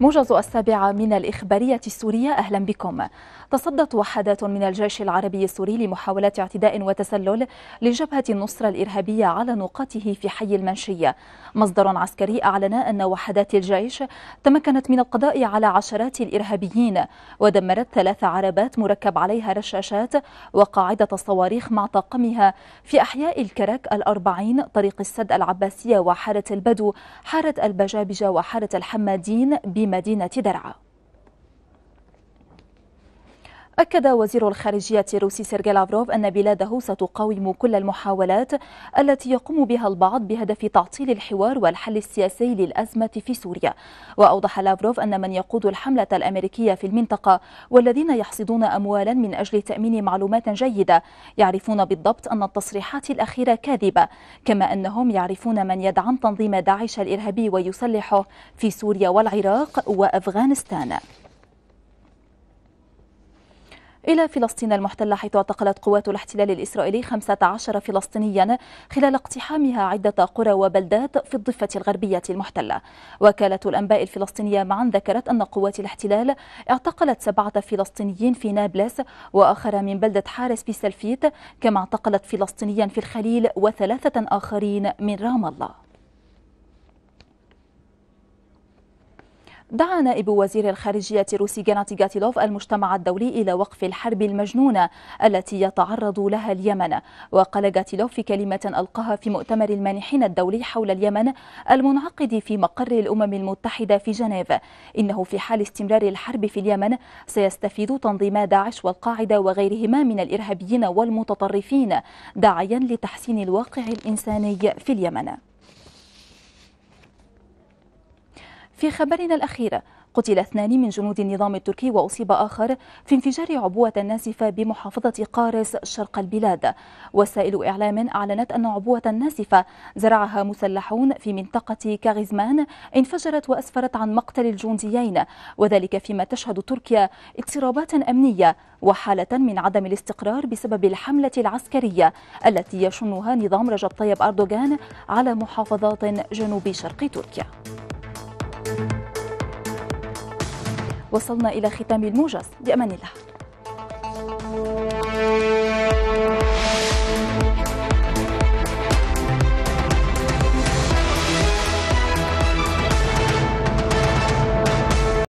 موجز السابعة من الإخبارية السورية أهلا بكم تصدت وحدات من الجيش العربي السوري لمحاولات اعتداء وتسلل لجبهة النصرة الإرهابية على نقاطه في حي المنشية مصدر عسكري أعلن أن وحدات الجيش تمكنت من القضاء على عشرات الإرهابيين ودمرت ثلاث عربات مركب عليها رشاشات وقاعدة صواريخ مع طاقمها في أحياء الكرك الأربعين طريق السد العباسية وحارة البدو حارة البجابجة وحارة الحمادين مدينة درعا أكد وزير الخارجية الروسي سيرجي لافروف أن بلاده ستقاوم كل المحاولات التي يقوم بها البعض بهدف تعطيل الحوار والحل السياسي للأزمة في سوريا وأوضح لافروف أن من يقود الحملة الأمريكية في المنطقة والذين يحصدون أموالا من أجل تأمين معلومات جيدة يعرفون بالضبط أن التصريحات الأخيرة كاذبة كما أنهم يعرفون من يدعم تنظيم داعش الإرهابي ويسلحه في سوريا والعراق وأفغانستان إلى فلسطين المحتلة حيث اعتقلت قوات الاحتلال الإسرائيلي 15 فلسطينيا خلال اقتحامها عدة قرى وبلدات في الضفة الغربية المحتلة وكالة الأنباء الفلسطينية معا ذكرت أن قوات الاحتلال اعتقلت سبعة فلسطينيين في نابلس وآخر من بلدة حارس بسلفيت كما اعتقلت فلسطينيا في الخليل وثلاثة آخرين من رام الله دعا نائب وزير الخارجية الروسي جناتي جاتيلوف المجتمع الدولي إلى وقف الحرب المجنونة التي يتعرض لها اليمن وقال جاتيلوف في كلمة ألقاها في مؤتمر المانحين الدولي حول اليمن المنعقد في مقر الأمم المتحدة في جنيف إنه في حال استمرار الحرب في اليمن سيستفيد تنظيم داعش والقاعدة وغيرهما من الإرهابيين والمتطرفين داعيا لتحسين الواقع الإنساني في اليمن في خبرنا الأخير قتل اثنان من جنود النظام التركي وأصيب آخر في انفجار عبوة ناسفة بمحافظة قارس شرق البلاد وسائل إعلام أعلنت أن عبوة ناسفة زرعها مسلحون في منطقة كاغيزمان انفجرت وأسفرت عن مقتل الجنديين وذلك فيما تشهد تركيا اضطرابات أمنية وحالة من عدم الاستقرار بسبب الحملة العسكرية التي يشنها نظام رجب طيب أردوغان على محافظات جنوب شرق تركيا وصلنا إلى ختام الموجز بأمان الله